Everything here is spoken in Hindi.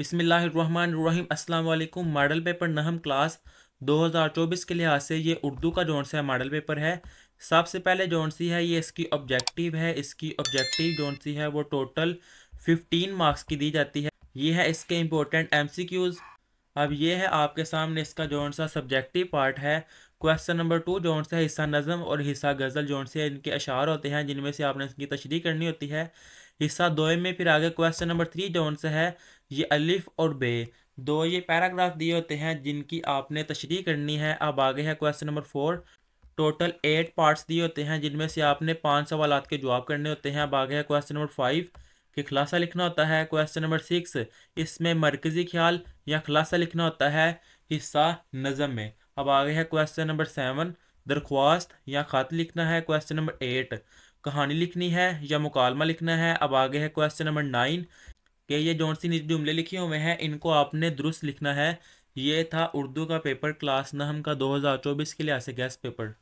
बिसमीम असलम मॉडल पेपर नहम क्लास 2024 के लिहाज से ये उर्दू का जोन सा मॉडल पेपर है सबसे पहले जोन सी है ये इसकी ऑब्जेक्टिव है इसकी ऑब्जेक्टिव जोन सी है वो टोटल 15 मार्क्स की दी जाती है ये है इसके इम्पोर्टेंट क्यूज अब ये है आपके सामने इसका जौन सा सब्जेक्टिव पार्ट है क्वेश्चन नंबर टू जौन सा हिस्सा नज़म और हिस्सा गज़ल जौन से इनके अशार होते हैं जिनमें से आपने इसकी तशरी करनी होती है हिस्सा दो में फिर आगे क्वेश्चन नंबर थ्री जौन सा है ये अलिफ और बे दो ये पैराग्राफ दिए होते हैं जिनकी आपने तशरी करनी है अब आगे है question number four total eight parts दिए होते हैं जिनमें से आपने पाँच सवाल के जवाब करने होते हैं अब आगे है क्वेश्चन नंबर फाइव ये खुलासा लिखना होता है क्वेश्चन नंबर सिक्स इसमें मरकजी ख्याल या खुलासा लिखना होता है हिस्सा नज़म में अब आगे है क्वेश्चन नंबर सेवन दरख्वास्त या ख़त लिखना है क्वेश्चन नंबर एट कहानी लिखनी है या मुकालमा लिखना है अब आगे है क्वेश्चन नंबर नाइन के ये जौन सी जुमले लिखे हुए हैं इनको आपने दुरुस्त लिखना है ये था उर्दू का पेपर क्लास नहम का 2024 के लिए ऐसे गैस पेपर